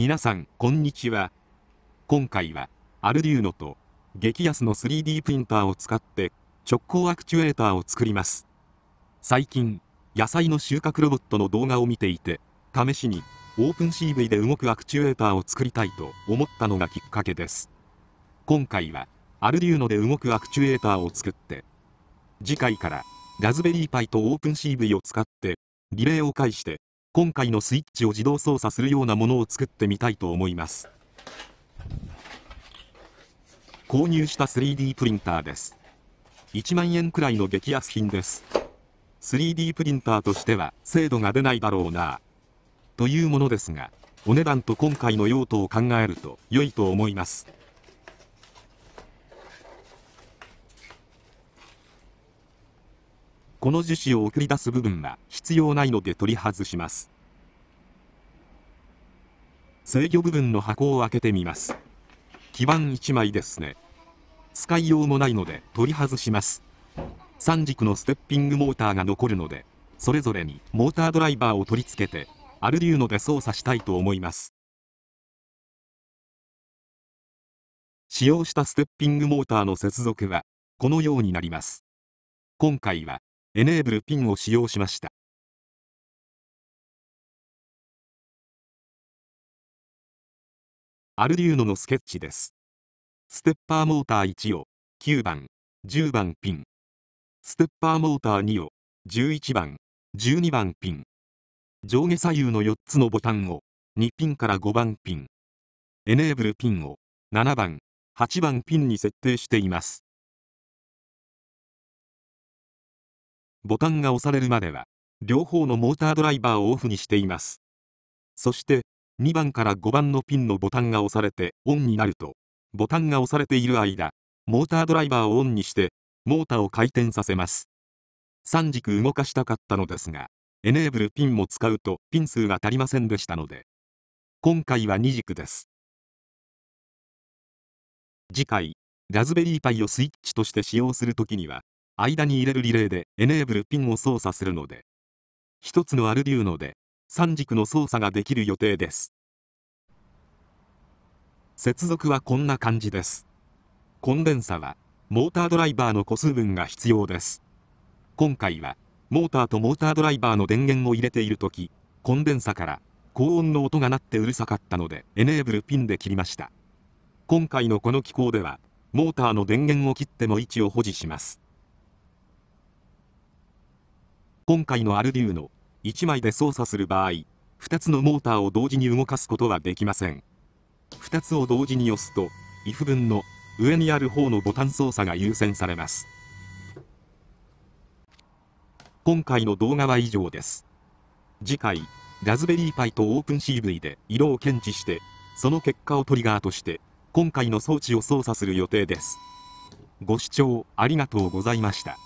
皆さん、こんにちは。今回は、アルデューノと、激安の 3D プリンターを使って、直行アクチュエーターを作ります。最近、野菜の収穫ロボットの動画を見ていて、試しに、オープン CV で動くアクチュエーターを作りたいと思ったのがきっかけです。今回は、アルデューノで動くアクチュエーターを作って、次回から、ラズベリーパイとオープン CV を使って、リレーを介して、今回のスイッチを自動操作するようなものを作ってみたいと思います。購入した 3D プリンターです。1万円くらいの激安品です。3D プリンターとしては精度が出ないだろうな。というものですが、お値段と今回の用途を考えると良いと思います。この樹脂を送り出す部分は必要ないので取り外します。制御部分の箱を開けてみます。基板1枚ですね。使いようもないので取り外します。3軸のステッピングモーターが残るので、それぞれにモータードライバーを取り付けて、アルデューノで操作したいと思います。使用したステッピングモーターの接続は、このようになります。今回は、エネーブルピンを使用しました。アルデューノのスケッチです。ステッパーモーター1を9番、10番ピン。ステッパーモーター2を11番、12番ピン。上下左右の4つのボタンを2ピンから5番ピン。エネーブルピンを7番、8番ピンに設定しています。ボタンが押されるまでは、両方のモータードライバーをオフにしています。そして、2番から5番のピンのボタンが押されてオンになると、ボタンが押されている間、モータードライバーをオンにして、モーターを回転させます。3軸動かしたかったのですが、エネーブルピンも使うとピン数が足りませんでしたので、今回は2軸です。次回、ラズベリーパイをスイッチとして使用するときには、間に入れるリレーでエネーブルピンを操作するので、1つのアルデューノで三軸の操作ができる予定です。接続はこんな感じです。コンデンサは、モータードライバーの個数分が必要です。今回は、モーターとモータードライバーの電源を入れている時コンデンサから高音の音が鳴ってうるさかったので、エネーブルピンで切りました。今回のこの機構では、モーターの電源を切っても位置を保持します。今回のアルデューの1枚で操作する場合、2つのモーターを同時に動かすことはできません。2つを同時に押すと、if 分の上にある方のボタン操作が優先されます。今回の動画は以上です。次回、ラズベリーパイと OpenCV で色を検知して、その結果をトリガーとして、今回の装置を操作する予定です。ご視聴ありがとうございました。